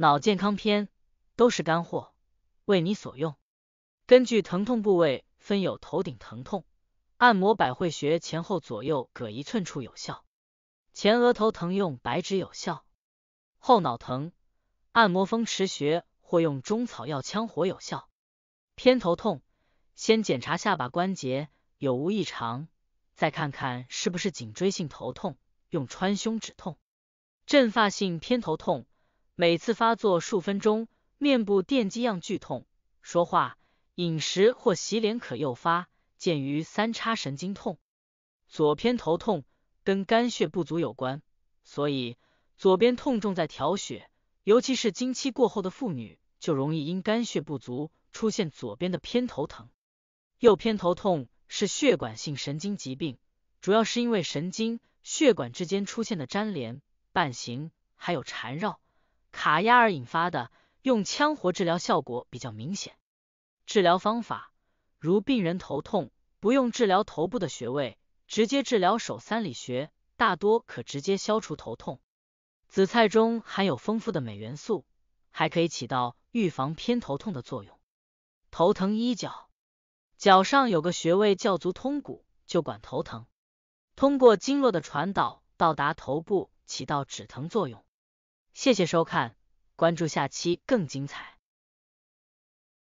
脑健康篇都是干货，为你所用。根据疼痛部位分有：头顶疼痛，按摩百会穴前后左右各一寸处有效；前额头疼用白芷有效；后脑疼按摩风池穴或用中草药羌活有效；偏头痛先检查下巴关节有无异常，再看看是不是颈椎性头痛，用川芎止痛；阵发性偏头痛。每次发作数分钟，面部电击样剧痛，说话、饮食或洗脸可诱发，见于三叉神经痛。左偏头痛跟肝血不足有关，所以左边痛重在调血，尤其是经期过后的妇女就容易因肝血不足出现左边的偏头疼。右偏头痛是血管性神经疾病，主要是因为神经血管之间出现的粘连、伴行还有缠绕。卡压而引发的，用羌活治疗效果比较明显。治疗方法如病人头痛，不用治疗头部的穴位，直接治疗手三里穴，大多可直接消除头痛。紫菜中含有丰富的镁元素，还可以起到预防偏头痛的作用。头疼医脚，脚上有个穴位叫足通骨，就管头疼，通过经络的传导到达头部，起到止疼作用。谢谢收看，关注下期更精彩。